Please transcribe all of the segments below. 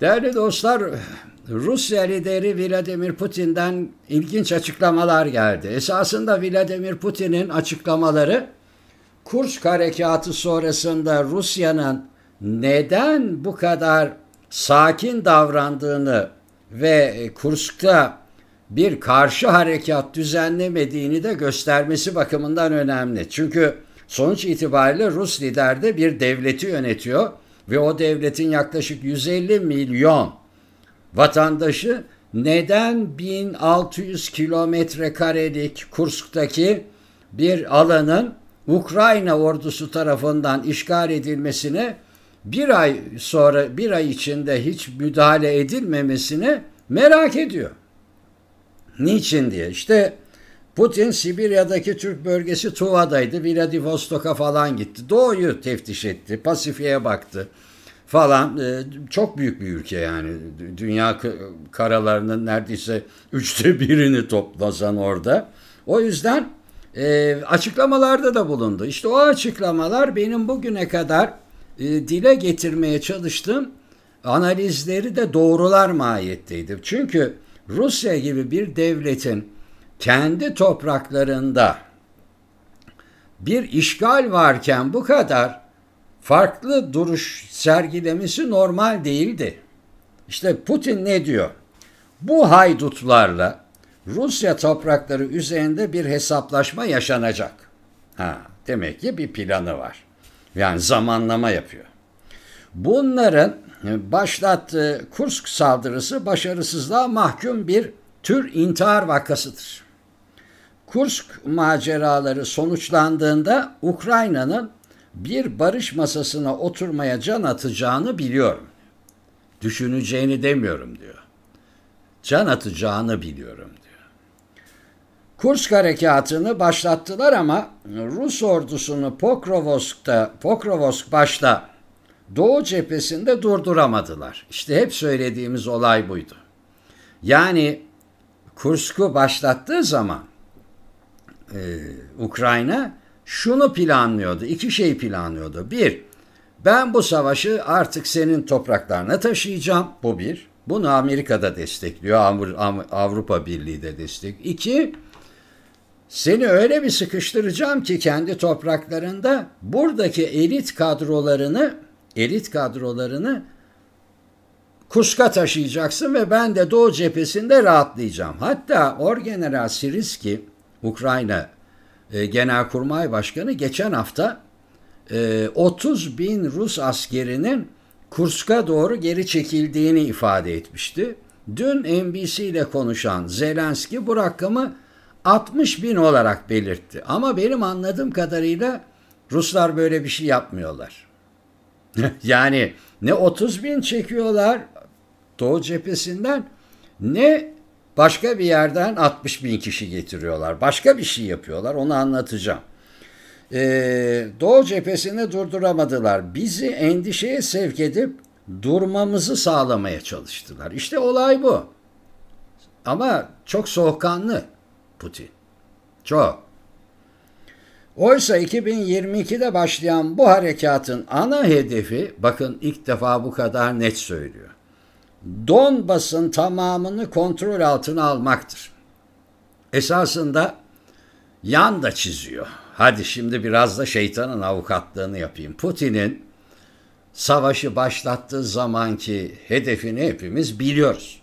Değerli dostlar, Rusya lideri Vladimir Putin'den ilginç açıklamalar geldi. Esasında Vladimir Putin'in açıklamaları Kursk harekatı sonrasında Rusya'nın neden bu kadar sakin davrandığını ve e, Kursk'ta bir karşı harekat düzenlemediğini de göstermesi bakımından önemli. Çünkü sonuç itibariyle Rus lider de bir devleti yönetiyor ve o devletin yaklaşık 150 milyon vatandaşı neden 1600 kilometre karelik Kursk'taki bir alanın Ukrayna ordusu tarafından işgal edilmesine bir ay sonra bir ay içinde hiç müdahale edilmemesini merak ediyor. Niçin diye işte Putin Sibirya'daki Türk bölgesi Tuva'daydı. Vladivostok'a falan gitti. Doğu'yu teftiş etti. Pasifik'e baktı falan. Ee, çok büyük bir ülke yani. Dünya karalarının neredeyse üçte birini toplasan orada. O yüzden e, açıklamalarda da bulundu. İşte o açıklamalar benim bugüne kadar e, dile getirmeye çalıştığım analizleri de doğrular mahiyetteydi. Çünkü Rusya gibi bir devletin kendi topraklarında bir işgal varken bu kadar farklı duruş sergilemesi normal değildi. İşte Putin ne diyor? Bu haydutlarla Rusya toprakları üzerinde bir hesaplaşma yaşanacak. Ha, demek ki bir planı var. Yani zamanlama yapıyor. Bunların başlattığı Kursk saldırısı başarısızlığa mahkum bir tür intihar vakasıdır. Kursk maceraları sonuçlandığında Ukrayna'nın bir barış masasına oturmaya can atacağını biliyorum. Düşüneceğini demiyorum diyor. Can atacağını biliyorum diyor. Kursk harekatını başlattılar ama Rus ordusunu Pokrovsk'ta Pokrovsk başta Doğu cephesinde durduramadılar. İşte hep söylediğimiz olay buydu. Yani Kursk'u başlattığı zaman e, Ukrayna şunu planlıyordu. İki şey planlıyordu. Bir, ben bu savaşı artık senin topraklarına taşıyacağım. Bu bir. Bunu Amerika da destekliyor. Avrupa Birliği de destek. İki, seni öyle bir sıkıştıracağım ki kendi topraklarında buradaki elit kadrolarını elit kadrolarını Kuska taşıyacaksın ve ben de Doğu cephesinde rahatlayacağım. Hatta Orgeneral Siriski Ukrayna e, Genelkurmay Başkanı geçen hafta 30 e, bin Rus askerinin Kursk'a doğru geri çekildiğini ifade etmişti. Dün NBC ile konuşan Zelenski bu rakamı 60 bin olarak belirtti. Ama benim anladığım kadarıyla Ruslar böyle bir şey yapmıyorlar. yani ne 30 bin çekiyorlar Doğu cephesinden ne Başka bir yerden 60 bin kişi getiriyorlar. Başka bir şey yapıyorlar. Onu anlatacağım. Ee, Doğu cephesini durduramadılar. Bizi endişeye sevk edip durmamızı sağlamaya çalıştılar. İşte olay bu. Ama çok soğukkanlı Putin. Çok. Oysa 2022'de başlayan bu harekatın ana hedefi bakın ilk defa bu kadar net söylüyor. Donbas'ın tamamını kontrol altına almaktır. Esasında yan da çiziyor. Hadi şimdi biraz da şeytanın avukatlığını yapayım. Putin'in savaşı başlattığı zamanki hedefini hepimiz biliyoruz.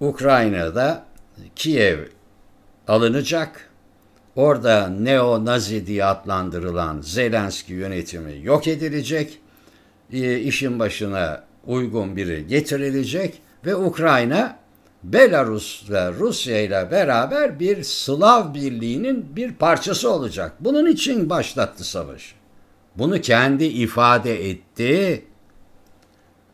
Ukrayna'da Kiev alınacak. Orada neo-nazi diye adlandırılan Zelenski yönetimi yok edilecek. İşin başına uygun biri getirilecek ve Ukrayna Belarus ve Rusya ile beraber bir Slav birliğinin bir parçası olacak. Bunun için başlattı savaşı. Bunu kendi ifade etti.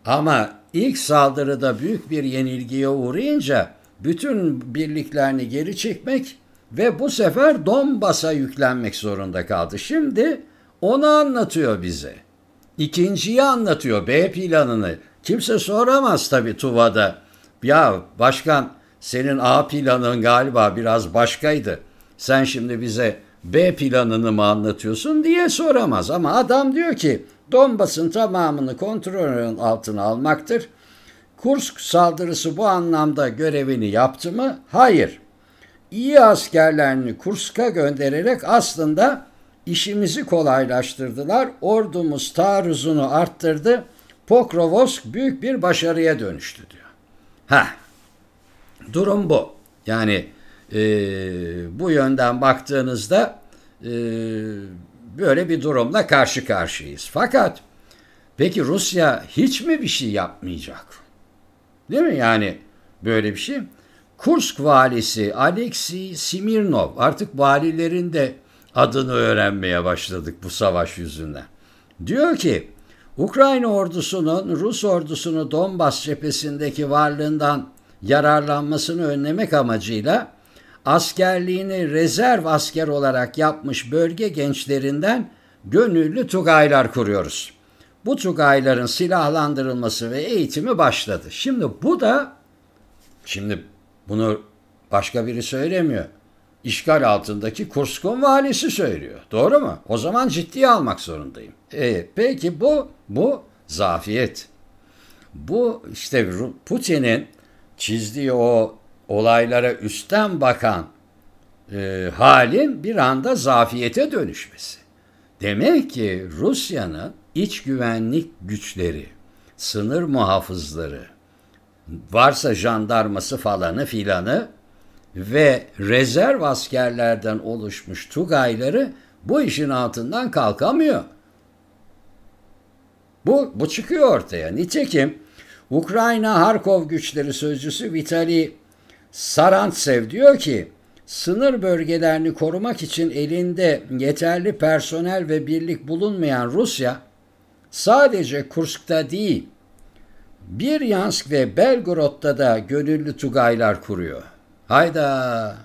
Ama ilk saldırıda büyük bir yenilgiye uğrayınca bütün birliklerini geri çekmek ve bu sefer Donbas'a yüklenmek zorunda kaldı. Şimdi onu anlatıyor bize ikinciyi anlatıyor B planını. Kimse soramaz tabii Tuva'da. Ya başkan senin A planın galiba biraz başkaydı. Sen şimdi bize B planını mı anlatıyorsun diye soramaz. Ama adam diyor ki Donbas'ın tamamını kontrolün altına almaktır. Kursk saldırısı bu anlamda görevini yaptı mı? Hayır. İyi askerlerini Kursk'a göndererek aslında işimizi kolaylaştırdılar. Ordumuz taarruzunu arttırdı. Pokrovsk büyük bir başarıya dönüştü diyor. Ha, durum bu. Yani e, bu yönden baktığınızda e, böyle bir durumla karşı karşıyayız. Fakat peki Rusya hiç mi bir şey yapmayacak? Değil mi yani böyle bir şey? Kursk valisi Alexey Simirnov artık valilerin de adını öğrenmeye başladık bu savaş yüzünden. Diyor ki Ukrayna ordusunun Rus ordusunu Donbas cephesindeki varlığından yararlanmasını önlemek amacıyla askerliğini rezerv asker olarak yapmış bölge gençlerinden gönüllü tugaylar kuruyoruz. Bu tugayların silahlandırılması ve eğitimi başladı. Şimdi bu da şimdi bunu başka biri söylemiyor işgal altındaki Kurskun valisi söylüyor. Doğru mu? O zaman ciddiye almak zorundayım. E, peki bu bu zafiyet. Bu işte Putin'in çizdiği o olaylara üstten bakan e, halin bir anda zafiyete dönüşmesi. Demek ki Rusya'nın iç güvenlik güçleri, sınır muhafızları, varsa jandarması falanı filanı ve rezerv askerlerden oluşmuş Tugayları bu işin altından kalkamıyor. Bu, bu çıkıyor ortaya. Nitekim Ukrayna Harkov güçleri sözcüsü Vitali Sarantsev diyor ki sınır bölgelerini korumak için elinde yeterli personel ve birlik bulunmayan Rusya sadece Kursk'ta değil Biryansk ve Belgorod'da da gönüllü tugaylar kuruyor. Hayda!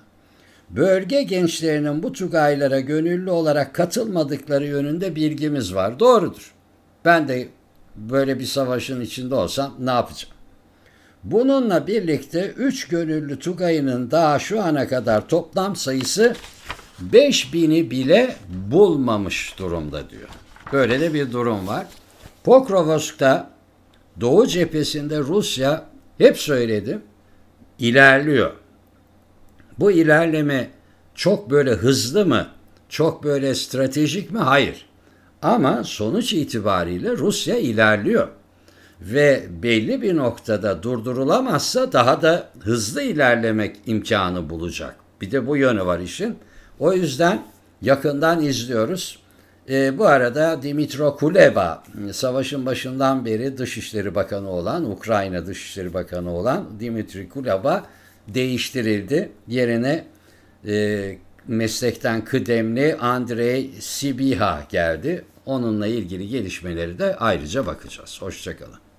Bölge gençlerinin bu tugaylara gönüllü olarak katılmadıkları yönünde bilgimiz var. Doğrudur. Ben de böyle bir savaşın içinde olsam ne yapacağım? Bununla birlikte 3 gönüllü Tugay'ının daha şu ana kadar toplam sayısı 5000'i bile bulmamış durumda diyor. Böyle de bir durum var. Pokrovsk'ta Doğu cephesinde Rusya hep söyledim ilerliyor. Bu ilerleme çok böyle hızlı mı? Çok böyle stratejik mi? Hayır. Ama sonuç itibariyle Rusya ilerliyor. Ve belli bir noktada durdurulamazsa daha da hızlı ilerlemek imkanı bulacak. Bir de bu yönü var işin. O yüzden yakından izliyoruz. E, bu arada Dimitro Kuleba, savaşın başından beri Dışişleri Bakanı olan, Ukrayna Dışişleri Bakanı olan Dimitri Kuleba değiştirildi. Yerine e, meslekten kıdemli Andrei Sibiha geldi. Onunla ilgili gelişmeleri de ayrıca bakacağız. Hoşçakalın.